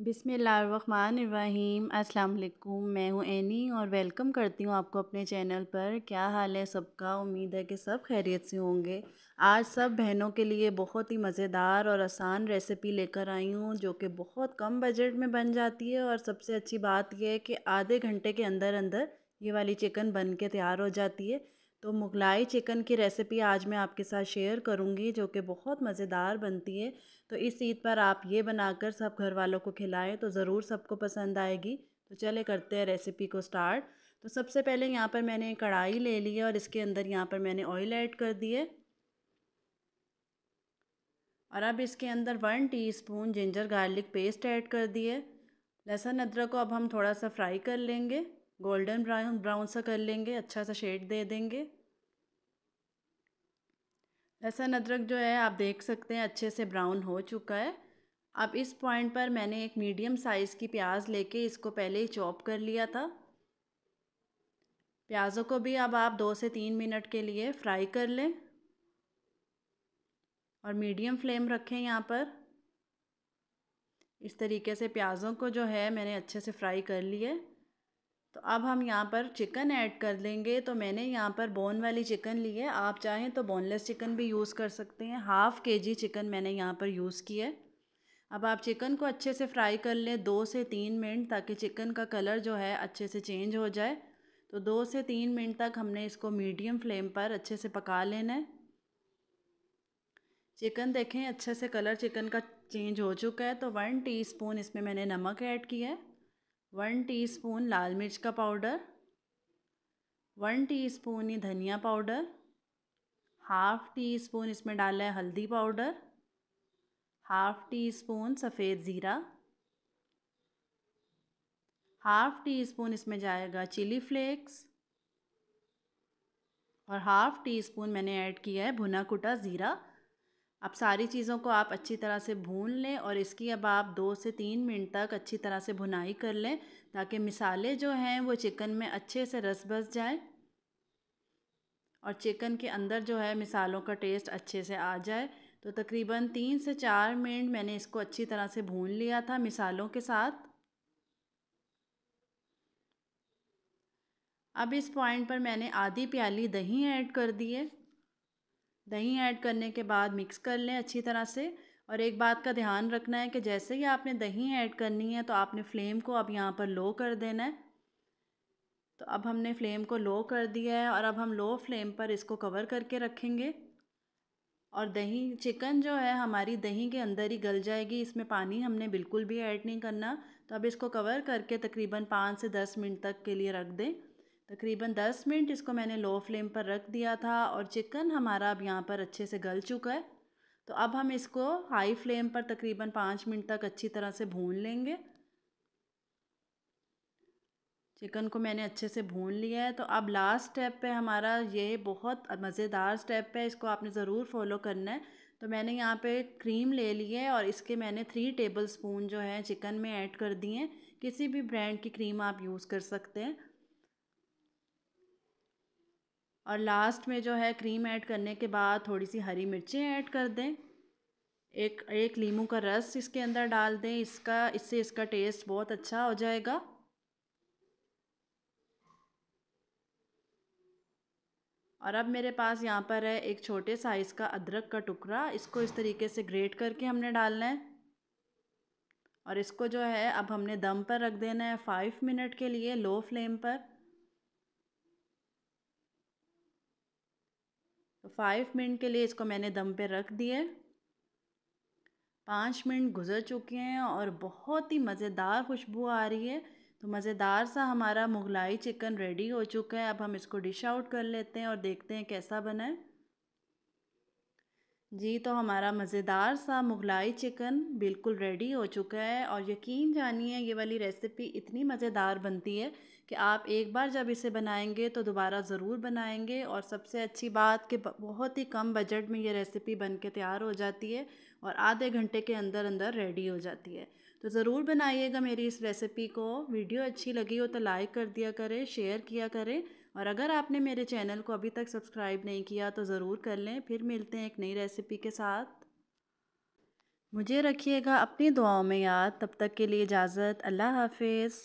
बिसमीम अस्सलाम मैं हूँ एनी और वेलकम करती हूँ आपको अपने चैनल पर क्या हाल है सबका उम्मीद है कि सब खैरियत से होंगे आज सब बहनों के लिए बहुत ही मज़ेदार और आसान रेसिपी लेकर आई हूँ जो कि बहुत कम बजट में बन जाती है और सबसे अच्छी बात यह है कि आधे घंटे के अंदर अंदर ये वाली चिकन बन के तैयार हो जाती है तो मुगलाई चिकन की रेसिपी आज मैं आपके साथ शेयर करूंगी जो कि बहुत मज़ेदार बनती है तो इस ईद पर आप ये बनाकर सब घर वालों को खिलाएं तो ज़रूर सबको पसंद आएगी तो चले करते हैं रेसिपी को स्टार्ट तो सबसे पहले यहाँ पर मैंने कढ़ाई ले ली है और इसके अंदर यहाँ पर मैंने ऑयल ऐड कर दिए और अब इसके अंदर one tea ginger garlic paste add कर दिए लहसुन अदरक को अब हम थोड़ा सा फ्राई कर लेंगे गोल्डन ब्राउन ब्राउन सा कर लेंगे अच्छा सा शेड दे देंगे लहसुन अदरक जो है आप देख सकते हैं अच्छे से ब्राउन हो चुका है अब इस पॉइंट पर मैंने एक मीडियम साइज़ की प्याज लेके इसको पहले ही चॉप कर लिया था प्याज़ों को भी अब आप दो से तीन मिनट के लिए फ्राई कर लें और मीडियम फ्लेम रखें यहाँ पर इस तरीके से प्याज़ों को जो है मैंने अच्छे से फ्राई कर लिया तो अब हम यहाँ पर चिकन ऐड कर लेंगे तो मैंने यहाँ पर बोन वाली चिकन ली है आप चाहें तो बोनलेस चिकन भी यूज़ कर सकते हैं हाफ़ के जी चिकन मैंने यहाँ पर यूज़ की है अब आप चिकन को अच्छे से फ्राई कर लें दो से तीन मिनट ताकि चिकन का कलर जो है अच्छे से चेंज हो जाए तो दो से तीन मिनट तक हमने इसको मीडियम फ्लेम पर अच्छे से पका लेना है चिकन देखें अच्छे से कलर चिकन का चेंज हो चुका है तो वन टीस्पून इसमें मैंने नमक ऐड किया है वन टीस्पून लाल मिर्च का पाउडर वन टीस्पून ये धनिया पाउडर हाफ़ टी स्पून इसमें डाला है हल्दी पाउडर हाफ़ टी स्पून सफ़ेद ज़ीरा हाफ़ टी स्पून इसमें जाएगा चिली फ्लेक्स और हाफ़ टी स्पून मैंने ऐड किया है भुना कुटा ज़ीरा अब सारी चीज़ों को आप अच्छी तरह से भून लें और इसकी अब आप दो से तीन मिनट तक अच्छी तरह से भुनाई कर लें ताकि मिसाले जो हैं वो चिकन में अच्छे से रस बस जाए और चिकन के अंदर जो है मिसालों का टेस्ट अच्छे से आ जाए तो तकरीबन तीन से चार मिनट मैंने इसको अच्छी तरह से भून लिया था मिसालों के साथ अब इस पॉइंट पर मैंने आधी प्याली दही ऐड कर दी है दही ऐड करने के बाद मिक्स कर लें अच्छी तरह से और एक बात का ध्यान रखना है कि जैसे ही आपने दही ऐड करनी है तो आपने फ्लेम को अब यहाँ पर लो कर देना है तो अब हमने फ्लेम को लो कर दिया है और अब हम लो फ्लेम पर इसको कवर करके रखेंगे और दही चिकन जो है हमारी दही के अंदर ही गल जाएगी इसमें पानी हमने बिल्कुल भी ऐड नहीं करना तो अब इसको कवर करके तकरीबन पाँच से दस मिनट तक के लिए रख दें तकरीबन 10 मिनट इसको मैंने लो फ्लेम पर रख दिया था और चिकन हमारा अब यहाँ पर अच्छे से गल चुका है तो अब हम इसको हाई फ्लेम पर तकरीबन पाँच मिनट तक अच्छी तरह से भून लेंगे चिकन को मैंने अच्छे से भून लिया है तो अब लास्ट स्टेप पे हमारा ये बहुत मज़ेदार स्टेप है इसको आपने ज़रूर फॉलो करना है तो मैंने यहाँ पे क्रीम ले ली है और इसके मैंने थ्री टेबल स्पून जो है चिकन में ऐड कर दिए किसी भी ब्रांड की क्रीम आप यूज़ कर सकते हैं और लास्ट में जो है क्रीम ऐड करने के बाद थोड़ी सी हरी मिर्ची ऐड कर दें एक एक लीमू का रस इसके अंदर डाल दें इसका इससे इसका टेस्ट बहुत अच्छा हो जाएगा और अब मेरे पास यहाँ पर है एक छोटे साइज़ का अदरक का टुकड़ा इसको इस तरीके से ग्रेट करके हमने डालना है और इसको जो है अब हमने दम पर रख देना है फाइव मिनट के लिए लो फ्लेम पर तो फाइव मिनट के लिए इसको मैंने दम पे रख दिया पाँच मिनट गुजर चुके हैं और बहुत ही मज़ेदार खुशबू आ रही है तो मज़ेदार सा हमारा मुगलाई चिकन रेडी हो चुका है अब हम इसको डिश आउट कर लेते हैं और देखते हैं कैसा बना है जी तो हमारा मज़ेदार सा मुगलाई चिकन बिल्कुल रेडी हो चुका है और यकीन जानिए ये वाली रेसिपी इतनी मज़ेदार बनती है कि आप एक बार जब इसे बनाएंगे तो दोबारा ज़रूर बनाएंगे और सबसे अच्छी बात कि बहुत ही कम बजट में ये रेसिपी बन के तैयार हो जाती है और आधे घंटे के अंदर अंदर रेडी हो जाती है तो ज़रूर बनाइएगा मेरी इस रेसिपी को वीडियो अच्छी लगी हो तो लाइक कर दिया करें शेयर किया करें और अगर आपने मेरे चैनल को अभी तक सब्सक्राइब नहीं किया तो ज़रूर कर लें फिर मिलते हैं एक नई रेसिपी के साथ मुझे रखिएगा अपनी दुआओं में याद तब तक के लिए इजाज़त अल्लाह हाफिज़